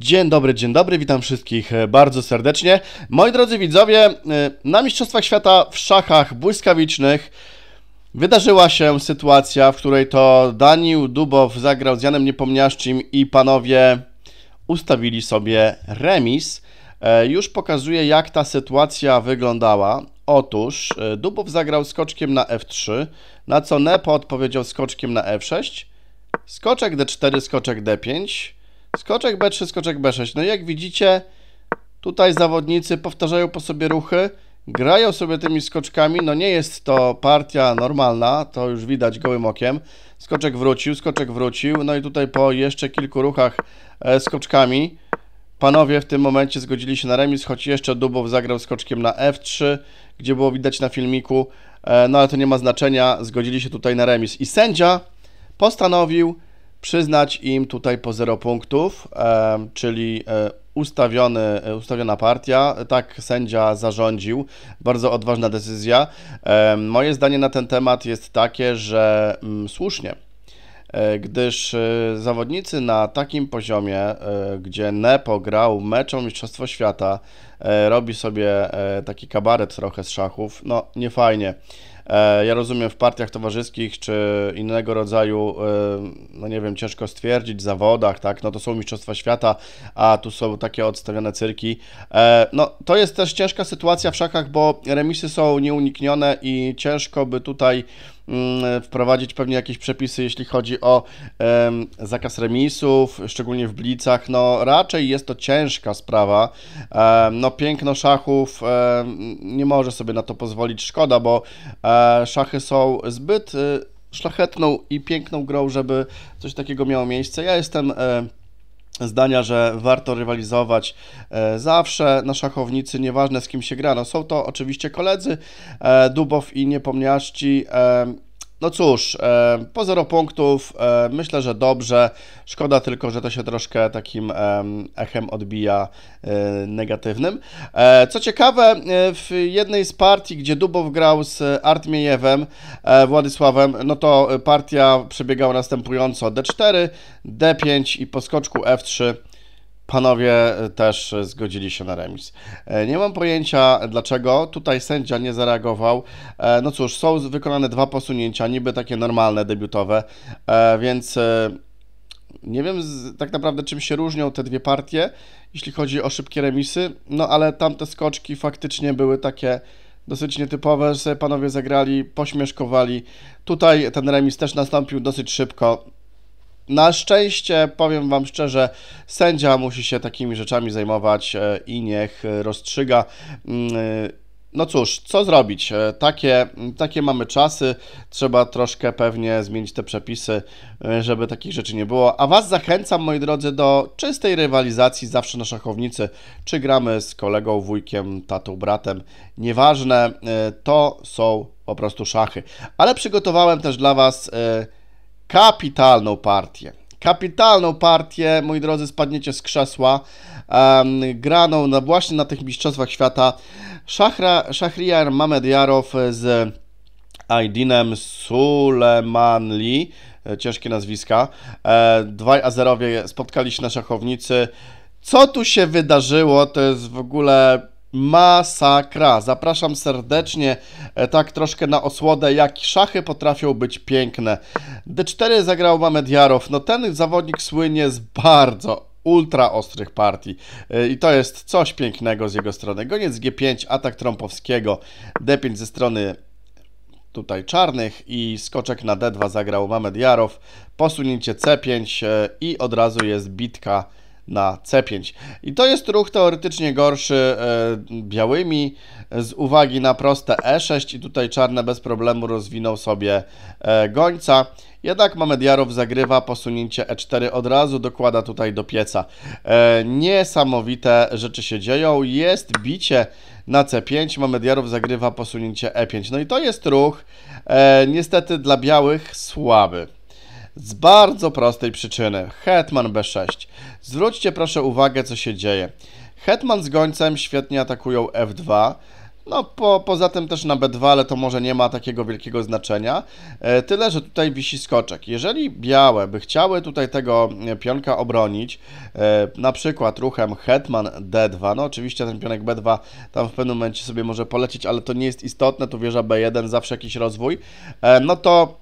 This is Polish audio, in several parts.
Dzień dobry, dzień dobry, witam wszystkich e, bardzo serdecznie. Moi drodzy widzowie, e, na Mistrzostwach Świata w szachach błyskawicznych wydarzyła się sytuacja, w której to Daniel Dubow zagrał z Janem Niepomniaszczym i panowie ustawili sobie remis. E, już pokazuję, jak ta sytuacja wyglądała. Otóż Dubow zagrał skoczkiem na f3, na co Nepo odpowiedział skoczkiem na f6, skoczek d4, skoczek d5, Skoczek B3, skoczek B6. No i jak widzicie, tutaj zawodnicy powtarzają po sobie ruchy, grają sobie tymi skoczkami. No nie jest to partia normalna, to już widać gołym okiem. Skoczek wrócił, skoczek wrócił. No i tutaj po jeszcze kilku ruchach e, skoczkami panowie w tym momencie zgodzili się na remis, choć jeszcze Dubow zagrał skoczkiem na F3, gdzie było widać na filmiku. E, no ale to nie ma znaczenia, zgodzili się tutaj na remis. I sędzia postanowił przyznać im tutaj po 0 punktów, e, czyli e, ustawiony, e, ustawiona partia. Tak sędzia zarządził. Bardzo odważna decyzja. Moje zdanie na ten temat jest takie, że mm, słusznie. E, gdyż e, zawodnicy na takim poziomie, e, gdzie Nepo grał meczą Mistrzostwo Świata, robi sobie taki kabaret trochę z szachów, no nie fajnie. Ja rozumiem w partiach towarzyskich czy innego rodzaju, no nie wiem, ciężko stwierdzić, zawodach, tak, no to są Mistrzostwa Świata, a tu są takie odstawione cyrki. No to jest też ciężka sytuacja w szachach, bo remisy są nieuniknione i ciężko by tutaj Mm, e, wprowadzić pewnie jakieś przepisy, jeśli chodzi o zakaz remisów, szczególnie w blicach. No raczej jest to ciężka sprawa. no piękno szachów nie może sobie na to pozwolić, szkoda, bo e, szachy są zbyt y, szlachetną i piękną grą, żeby coś takiego miało miejsce. Ja jestem e, zdania, że warto rywalizować e, zawsze na szachownicy, nieważne z kim się gra. No, są to oczywiście koledzy e, Dubow i Niepomniaści. E, no cóż, e, po 0 punktów e, myślę, że dobrze. Szkoda tylko, że to się troszkę takim echem odbija e, negatywnym. co ciekawe, w jednej z partii, gdzie Dubow grał z Artmiejewem, Władysławem, no to partia przebiegała następująco D4, D5 i po skoczku F3 panowie e, też e, zgodzili się na remis. E, nie mam pojęcia dlaczego tutaj sędzia nie zareagował. No cóż, są wykonane dwa posunięcia, niby takie normalne, debiutowe, więc nie wiem z, tak naprawdę czym się różnią te dwie partie, jeśli chodzi o szybkie remisy, no ale tamte skoczki faktycznie były takie dosyć nietypowe, że sobie panowie zagrali, pośmieszkowali. Tutaj ten remis też nastąpił dosyć szybko, na szczęście, powiem Wam szczerze, sędzia musi się takimi rzeczami zajmować e, i niech rozstrzyga. Mm, e, no cóż, co zrobić? E, takie, takie mamy czasy. Trzeba troszkę pewnie zmienić te przepisy, żeby takich rzeczy nie było. A Was zachęcam, moi drodzy, do czystej rywalizacji zawsze na szachownicy. Czy gramy z kolegą, wujkiem, tatą, bratem. Nieważne, to są po prostu szachy. Ale przygotowałem też dla Was kapitalną partię. Kapitalną partię, moi drodzy, spadniecie z krzesła, um, graną na, właśnie na tych Mistrzostwach Świata. Szachra, Szachriar Mamediarow z Aydinem Sulemanli, e, ciężkie nazwiska. E, dwaj Azerowie spotkali się na szachownicy. Co tu się wydarzyło? To jest w ogóle Masakra. Zapraszam serdecznie, e, tak troszkę na osłodę, jak szachy potrafią być piękne. D4 zagrał Mamediarow. No ten zawodnik słynie z bardzo ultra ostrych partii e, i to jest coś pięknego z jego strony. Goniec G5, atak Trąpowskiego, D5 ze strony tutaj czarnych i skoczek na D2 zagrał Mamediarow. posunięcie C5 e, i od razu jest bitka na C5. I to jest ruch teoretycznie gorszy e, białymi z uwagi na proste E6 i tutaj czarne bez problemu rozwinął sobie e, gońca. Jednak Mamediarow zagrywa posunięcie E4 od razu, dokłada tutaj do pieca. E, niesamowite rzeczy się dzieją. Jest bicie na C5, Mamediarow zagrywa posunięcie E5. No i to jest ruch niestety dla białych słaby. Z bardzo prostej przyczyny. Hetman B6. Zwróćcie proszę uwagę, co się dzieje. Hetman z gońcem świetnie atakują F2. No, po, poza tym też na B2, ale to może nie ma takiego wielkiego znaczenia. E, tyle, że tutaj wisi skoczek. Jeżeli białe by chciały tutaj tego e, pionka obronić, e, na przykład ruchem hetman D2, no oczywiście ten pionek B2 tam w pewnym momencie sobie może polecieć, ale to nie jest istotne, tu wieża B1, zawsze jakiś rozwój, e, no to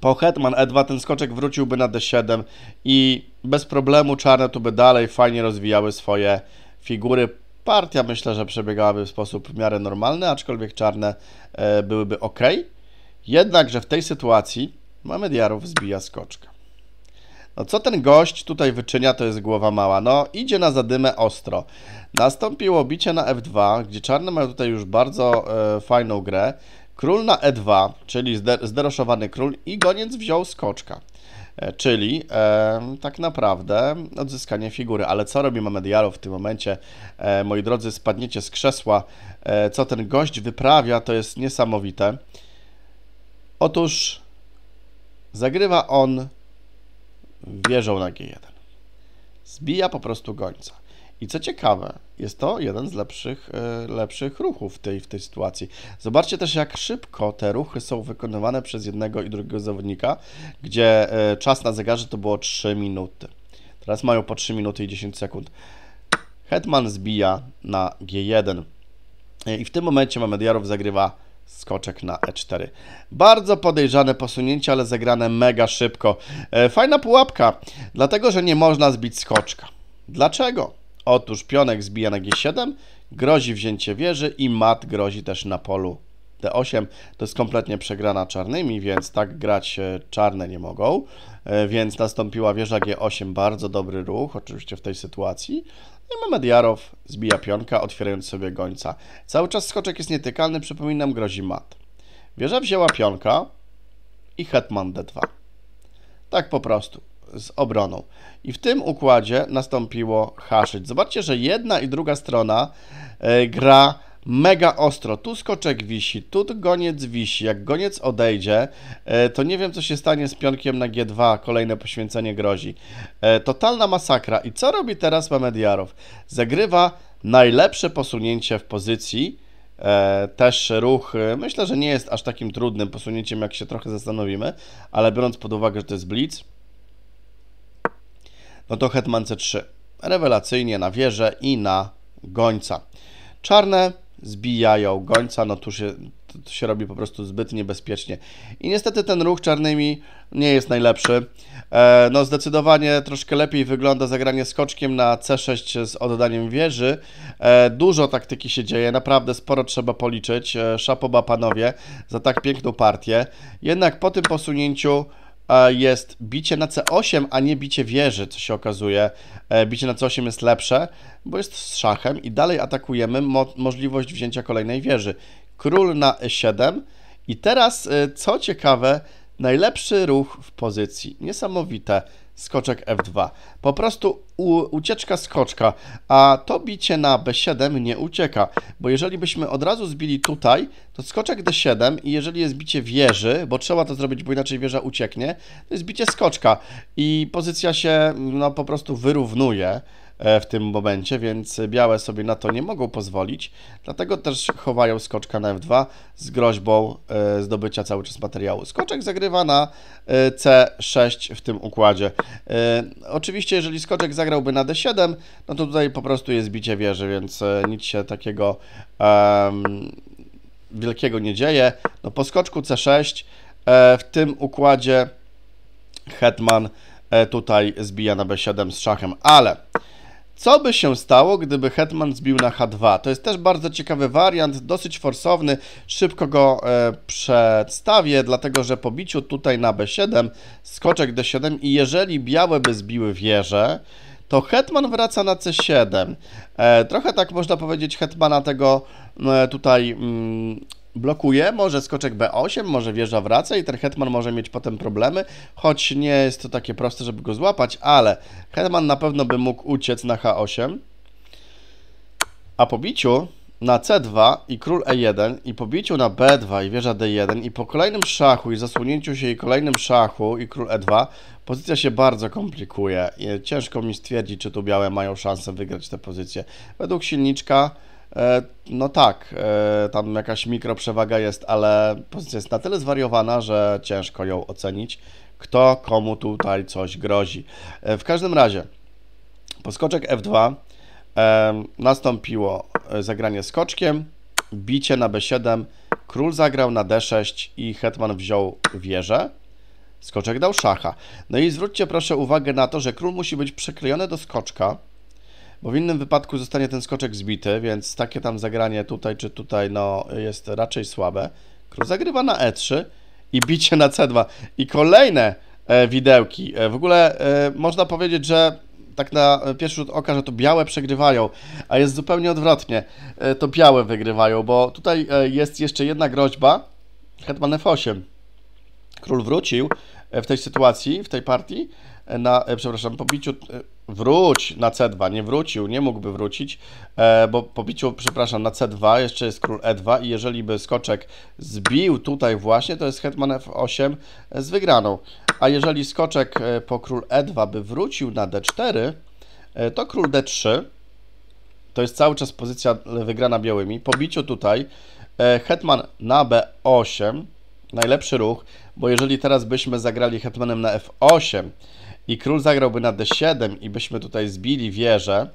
po hetman e2 ten skoczek wróciłby na d7 i bez problemu czarne tu by dalej fajnie rozwijały swoje figury. Partia myślę, że przebiegałaby w sposób w miarę normalny, aczkolwiek czarne e, byłyby ok. Jednakże w tej sytuacji mamy diarów zbija skoczka. No co ten gość tutaj wyczynia, to jest głowa mała. No idzie na zadymę ostro. Nastąpiło bicie na f2, gdzie czarne mają tutaj już bardzo e, fajną grę. Król na e2, czyli zderoszowany król i goniec wziął skoczka. E, czyli e, tak naprawdę odzyskanie figury. Ale co robi Mamediarow w tym momencie? E, moi drodzy, spadniecie z krzesła. E, co ten gość wyprawia, to jest niesamowite. Otóż zagrywa on wieżą na G1. Zbija po prostu gońca. I co ciekawe, jest to jeden z lepszych, e, lepszych ruchów w tej, w tej sytuacji. Zobaczcie też, jak szybko te ruchy są wykonywane przez jednego i drugiego zawodnika, gdzie e, czas na zegarze to było 3 minuty. Teraz mają po 3 minuty i 10 sekund. Hetman zbija na G1. E, I w tym momencie Mamediarow zagrywa skoczek na E4. Bardzo podejrzane posunięcie, ale zagrane mega szybko. Fajna pułapka, dlatego że nie można zbić skoczka. Dlaczego? Otóż pionek zbija na G7, grozi wzięcie wieży i mat grozi też na polu D8. To jest kompletnie przegrana czarnymi, więc tak grać czarne nie mogą. E, więc nastąpiła wieża G8, bardzo dobry ruch oczywiście w tej sytuacji. No I Jarow zbija pionka, otwierając sobie gońca. Cały czas skoczek jest nietykalny, przypominam, grozi mat. Wieża wzięła pionka i hetman D2. Tak po prostu z obroną. I w tym układzie nastąpiło haszyć. Zobaczcie, że jedna i druga strona e, gra mega ostro. Tu skoczek wisi, tu goniec wisi. Jak goniec odejdzie, e, to nie wiem, co się stanie z pionkiem na G2. Kolejne poświęcenie grozi. E, totalna masakra. I co robi teraz Mamediarow? Zagrywa najlepsze posunięcie w pozycji. Też ruch, myślę, że nie jest aż takim trudnym posunięciem, jak się trochę zastanowimy, ale biorąc pod uwagę, że to jest blitz, no to Hetman C3. Rewelacyjnie na wieżę i na gońca. Czarne zbijają gońca, no tu się, tu się robi po prostu zbyt niebezpiecznie. I niestety ten ruch czarnymi nie jest najlepszy. E, no zdecydowanie troszkę lepiej wygląda zagranie skoczkiem na C6 z oddaniem wieży. E, dużo taktyki się dzieje, naprawdę sporo trzeba policzyć. E, szapoba panowie za tak piękną partię. Jednak po tym posunięciu jest bicie na C8, a nie bicie wieży, co się okazuje. E, bicie na C8 jest lepsze, bo jest z szachem i dalej atakujemy mo możliwość wzięcia kolejnej wieży. Król na E7 i teraz, e, co ciekawe, najlepszy ruch w pozycji. Niesamowite skoczek F2. Po prostu ucieczka skoczka, a to bicie na B7 nie ucieka, bo jeżeli byśmy od razu zbili tutaj, to skoczek D7 i jeżeli jest bicie wieży, bo trzeba to zrobić, bo inaczej wieża ucieknie, to jest bicie skoczka i pozycja się no, po prostu wyrównuje. E, w tym momencie, więc białe sobie na to nie mogą pozwolić, dlatego też chowają skoczka na F2 z groźbą e, zdobycia cały czas materiału. Skoczek zagrywa na e, C6 w tym układzie. Oczywiście, jeżeli skoczek zagrałby na D7, no to tutaj po prostu jest bicie wieży, więc nic się takiego um, wielkiego nie dzieje. No po skoczku C6 w tym układzie Hetman tutaj zbija na B7 z szachem, ale co by się stało, gdyby Hetman zbił na H2? To jest też bardzo ciekawy wariant, dosyć forsowny. Szybko go e, przedstawię, dlatego że po biciu tutaj na B7, skoczek D7 i jeżeli białe by zbiły wieżę, to Hetman wraca na C7. E, trochę tak można powiedzieć Hetmana tego e, tutaj... Mm, blokuje, może skoczek B8, może wieża wraca i ten hetman może mieć potem problemy, choć nie jest to takie proste, żeby go złapać, ale hetman na pewno by mógł uciec na H8, a po biciu na C2 i król E1 i po biciu na B2 i wieża D1 i po kolejnym szachu i zasłonięciu się i kolejnym szachu i król E2 pozycja się bardzo komplikuje. Ciężko mi stwierdzić, czy tu białe mają szansę wygrać tę pozycję. Według silniczka E, no tak, e, tam jakaś mikroprzewaga jest, ale pozycja jest na tyle zwariowana, że ciężko ją ocenić, kto komu tutaj coś grozi. E, w każdym razie, po skoczek F2 nastąpiło zagranie skoczkiem, bicie na B7, król zagrał na D6 i hetman wziął wieżę. Skoczek dał szacha. No i zwróćcie proszę uwagę na to, że król musi być przyklejony do skoczka, bo w innym wypadku zostanie ten skoczek zbity, więc takie tam zagranie tutaj czy tutaj no, jest raczej słabe. Król zagrywa na E3 i bicie na C2. I kolejne e, widełki. E, w ogóle e, można powiedzieć, że tak na pierwszy rzut oka, że to białe przegrywają, a jest zupełnie odwrotnie. E, to białe wygrywają, bo tutaj e, jest jeszcze jedna groźba. Hetman F8. Król wrócił e, w tej sytuacji, w tej partii na, e, przepraszam, pobiciu, e, wróć na C2, nie wrócił, nie mógłby wrócić, e, bo pobiciu, przepraszam, na C2 jeszcze jest król E2 i jeżeli by skoczek zbił tutaj właśnie, to jest hetman F8 z wygraną, a jeżeli skoczek po król E2 by wrócił na D4, to król D3, to jest cały czas pozycja wygrana białymi, pobiciu tutaj, hetman na B8, najlepszy ruch, bo jeżeli teraz byśmy zagrali hetmanem na F8, i król zagrałby na d7 i byśmy tutaj zbili wieżę,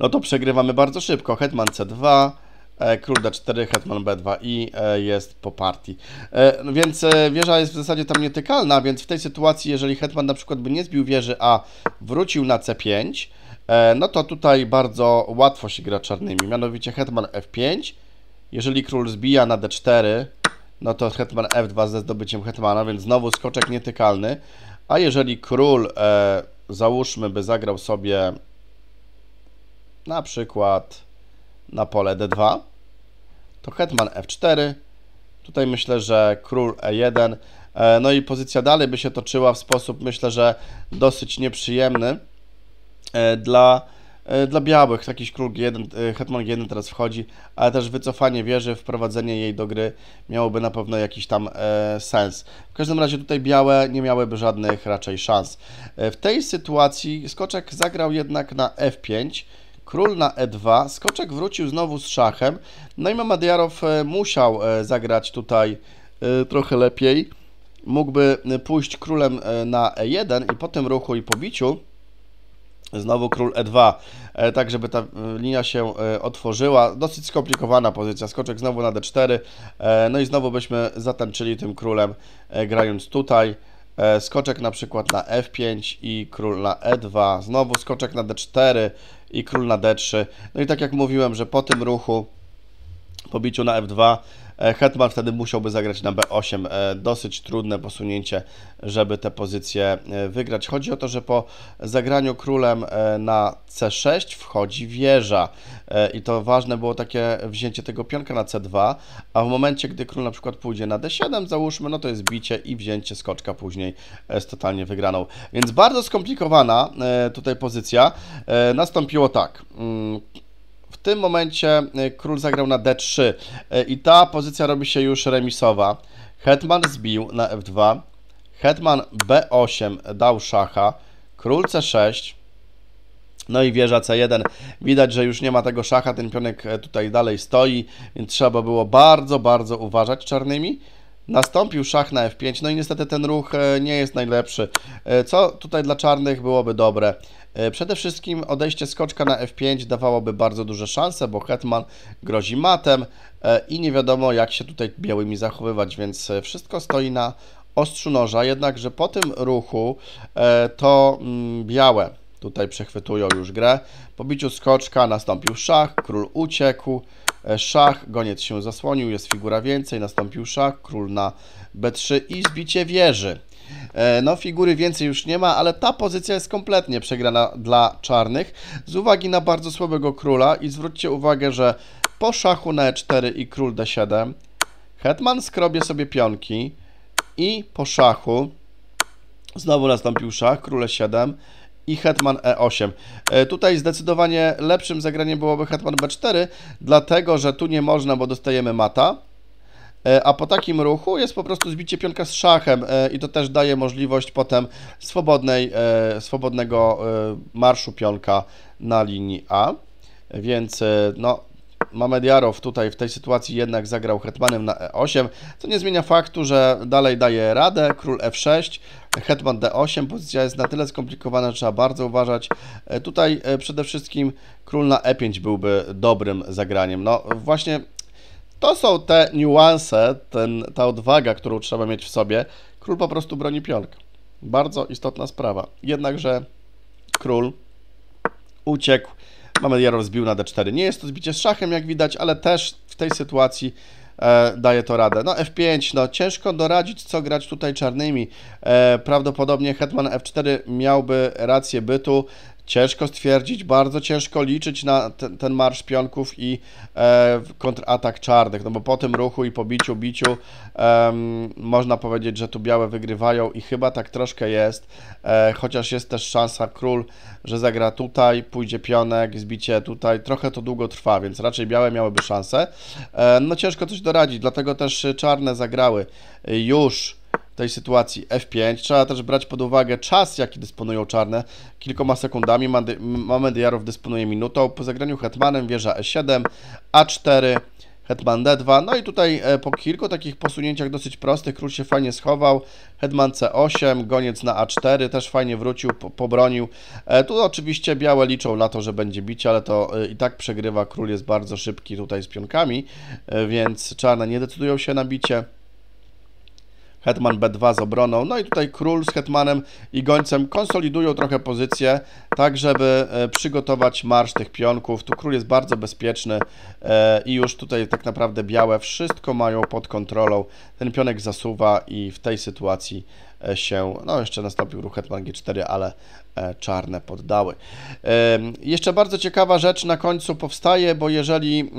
no to przegrywamy bardzo szybko. Hetman c2, e, król d4, hetman b2 i e, jest po partii. E, no więc wieża jest w zasadzie tam nietykalna, więc w tej sytuacji, jeżeli hetman na przykład by nie zbił wieży, a wrócił na c5, no to tutaj bardzo łatwo się gra czarnymi, mianowicie hetman f5, jeżeli król zbija na d4, no to hetman f2 ze zdobyciem hetmana, więc znowu skoczek nietykalny, a jeżeli król, e, załóżmy, by zagrał sobie na przykład na pole d2, to hetman f4. Tutaj myślę, że król e1. E, no i pozycja dalej by się toczyła w sposób, myślę, że dosyć nieprzyjemny e, dla E, dla białych, jakiś król G1, Hetman G1 teraz wchodzi, ale też wycofanie wieży, wprowadzenie jej do gry miałoby na pewno jakiś tam e, sens. W każdym razie tutaj białe nie miałyby żadnych raczej szans. E, w tej sytuacji skoczek zagrał jednak na F5, król na E2, skoczek wrócił znowu z szachem, no i Mamadiarow e, musiał zagrać tutaj trochę lepiej. Mógłby pójść królem na E1 i po tym ruchu i pobiciu Znowu król e2, e, tak żeby ta e, linia się e, otworzyła. Dosyć skomplikowana pozycja, skoczek znowu na d4. No i znowu byśmy zatańczyli tym królem, grając tutaj. Skoczek na przykład na f5 i król na e2. Znowu skoczek na d4 i król na d3. No i tak jak mówiłem, że po tym ruchu po na F2 e, Hetman wtedy musiałby zagrać na B8. E, dosyć trudne posunięcie, żeby tę pozycję e, wygrać. Chodzi o to, że po zagraniu królem na C6 wchodzi wieża i to ważne było takie wzięcie tego pionka na C2, a w momencie, gdy król na przykład pójdzie na D7, załóżmy, no to jest bicie i wzięcie skoczka później z totalnie wygraną. Więc bardzo skomplikowana tutaj pozycja. Nastąpiło tak mm, w tym momencie y, król zagrał na d3 y, i ta pozycja robi się już remisowa. Hetman zbił na f2, hetman b8 dał szacha, król c6, no i wieża C1. Widać, że już nie ma tego szacha, ten pionek e, tutaj dalej stoi, więc trzeba było bardzo, bardzo uważać czarnymi. Nastąpił szach na F5, no i niestety ten ruch e, nie jest najlepszy. E, co tutaj dla czarnych byłoby dobre? E, przede wszystkim odejście skoczka na F5 dawałoby bardzo duże szanse, bo Hetman grozi matem e, i nie wiadomo jak się tutaj białymi zachowywać, więc e, wszystko stoi na ostrzu noża, jednakże po tym ruchu to mm, białe tutaj przechwytują już grę. Po biciu skoczka nastąpił szach, król uciekł, szach, goniec się zasłonił, jest figura więcej, nastąpił szach, król na B3 i zbicie wieży. E, no, figury więcej już nie ma, ale ta pozycja jest kompletnie przegrana dla czarnych z uwagi na bardzo słabego króla i zwróćcie uwagę, że po szachu na e4 i król d7 hetman skrobie sobie pionki i po szachu znowu nastąpił szach, króle 7 i hetman e8. E, tutaj zdecydowanie lepszym zagraniem byłoby hetman b4, dlatego że tu nie można, bo dostajemy mata. E, a po takim ruchu jest po prostu zbicie pionka z szachem e, i to też daje możliwość potem swobodnej, e, swobodnego marszu pionka na linii A, więc no, Mamediarow tutaj w tej sytuacji jednak zagrał hetmanem na e8, co nie zmienia faktu, że dalej daje radę, król f6, hetman d8, pozycja jest na tyle skomplikowana, że trzeba bardzo uważać. Tutaj przede wszystkim król na e5 byłby dobrym zagraniem. No właśnie to są te niuanse, ten, ta odwaga, którą trzeba mieć w sobie. Król po prostu broni pionka. Bardzo istotna sprawa. Jednakże król uciekł. Mamy zbił na d4. Nie jest to zbicie z szachem, jak widać, ale też w tej sytuacji e, daje to radę. No f5, no ciężko doradzić, co grać tutaj czarnymi. E, prawdopodobnie hetman f4 miałby rację bytu. Ciężko stwierdzić, bardzo ciężko liczyć na ten, ten marsz pionków i e, kontratak czarnych, no bo po tym ruchu i po biciu, biciu e, można powiedzieć, że tu białe wygrywają i chyba tak troszkę jest, e, chociaż jest też szansa król, że zagra tutaj, pójdzie pionek, zbicie tutaj, trochę to długo trwa, więc raczej białe miałyby szansę. E, no ciężko coś doradzić, dlatego też e, czarne zagrały e, już w tej sytuacji F5. Trzeba też brać pod uwagę czas, jaki dysponują czarne. Kilkoma sekundami Jarów dysponuje minutą. Po zagraniu hetmanem wieża E7, A4, hetman D2. No i tutaj e, po kilku takich posunięciach dosyć prostych król się fajnie schował. Hetman C8, goniec na A4 też fajnie wrócił, po, pobronił. E, tu oczywiście białe liczą na to, że będzie bicie, ale to e, i tak przegrywa. Król jest bardzo szybki tutaj z pionkami, więc czarne nie decydują się na bicie. Hetman B2 z obroną. No i tutaj król z hetmanem i gońcem konsolidują trochę pozycję, tak żeby e, przygotować marsz tych pionków. Tu król jest bardzo bezpieczny e, i już tutaj tak naprawdę białe wszystko mają pod kontrolą. Ten pionek zasuwa i w tej sytuacji e, się, no jeszcze nastąpił ruch Hetman G4, ale czarne poddały. Jeszcze bardzo ciekawa rzecz na końcu powstaje, bo jeżeli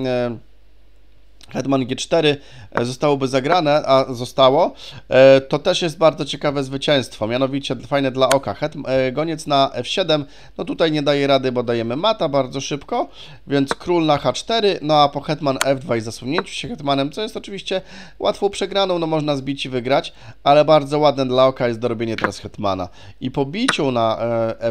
Hetman G4 e, zostałoby zagrane, a zostało, e, to też jest bardzo ciekawe zwycięstwo, mianowicie fajne dla oka. Het, e, goniec na F7, no tutaj nie daje rady, bo dajemy mata bardzo szybko, więc król na H4, no a po hetman F2 i zasunięciu się hetmanem, co jest oczywiście łatwą przegraną, no można zbić i wygrać, ale bardzo ładne dla oka jest dorobienie teraz hetmana. I po biciu na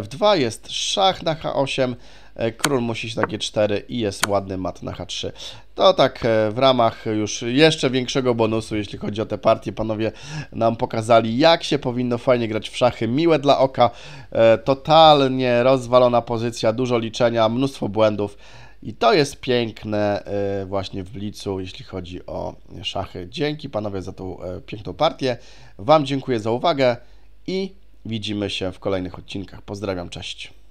F2 jest szach na H8, E, król musi się takie 4 i jest ładny mat na H3. To tak e, w ramach już jeszcze większego bonusu, jeśli chodzi o te partie. Panowie nam pokazali, jak się powinno fajnie grać w szachy. Miłe dla oka, e, totalnie rozwalona pozycja, dużo liczenia, mnóstwo błędów. I to jest piękne właśnie w Blicu, jeśli chodzi o szachy. Dzięki panowie za tą piękną partię. Wam dziękuję za uwagę i widzimy się w kolejnych odcinkach. Pozdrawiam, cześć.